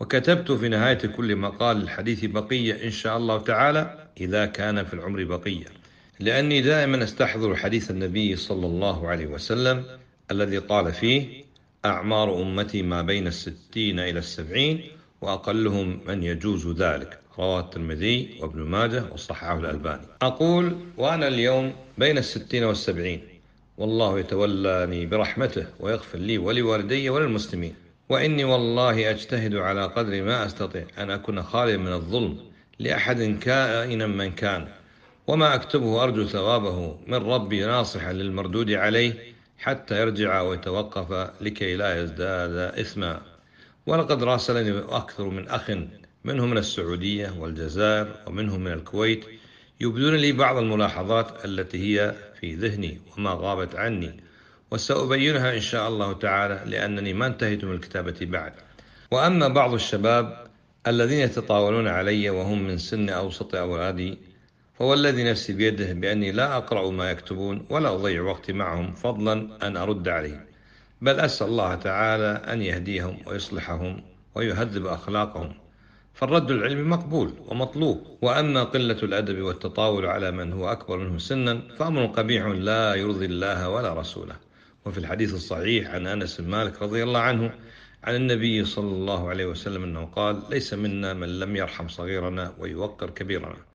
وكتبت في نهاية كل مقال الحديث بقية إن شاء الله تعالى إذا كان في العمر بقية لأني دائما أستحضر حديث النبي صلى الله عليه وسلم الذي قال فيه أعمار أمتي ما بين الستين إلى السبعين وأقلهم من يجوز ذلك رواه الترمذي وابن ماجه وصححه الألباني أقول وأنا اليوم بين الستين والسبعين والله يتولاني برحمته ويغفر لي ولوالدي وللمسلمين وإني والله أجتهد على قدر ما أستطيع أن أكون خاليا من الظلم لأحد كائنا من كان وما أكتبه أرجو ثوابه من ربي ناصحا للمردود عليه حتى يرجع ويتوقف لكي لا يزداد إثما ولقد راسلني أكثر من أخ منهم من السعودية والجزائر ومنهم من الكويت يبدون لي بعض الملاحظات التي هي في ذهني وما غابت عني وسأبينها إن شاء الله تعالى لأنني ما انتهيت من الكتابة بعد وأما بعض الشباب الذين يتطاولون علي وهم من سن أوسط أولادي فوالذي نفسي بيده بأني لا أقرأ ما يكتبون ولا أضيع وقتي معهم فضلا أن أرد عليهم بل أسأل الله تعالى أن يهديهم ويصلحهم ويهذب أخلاقهم فالرد العلمي مقبول ومطلوب وأما قلة الأدب والتطاول على من هو أكبر منه سنا فأمر قبيح لا يرضي الله ولا رسوله وفي الحديث الصحيح عن أنس بن مالك رضي الله عنه عن النبي صلى الله عليه وسلم أنه قال ليس منا من لم يرحم صغيرنا ويوقر كبيرنا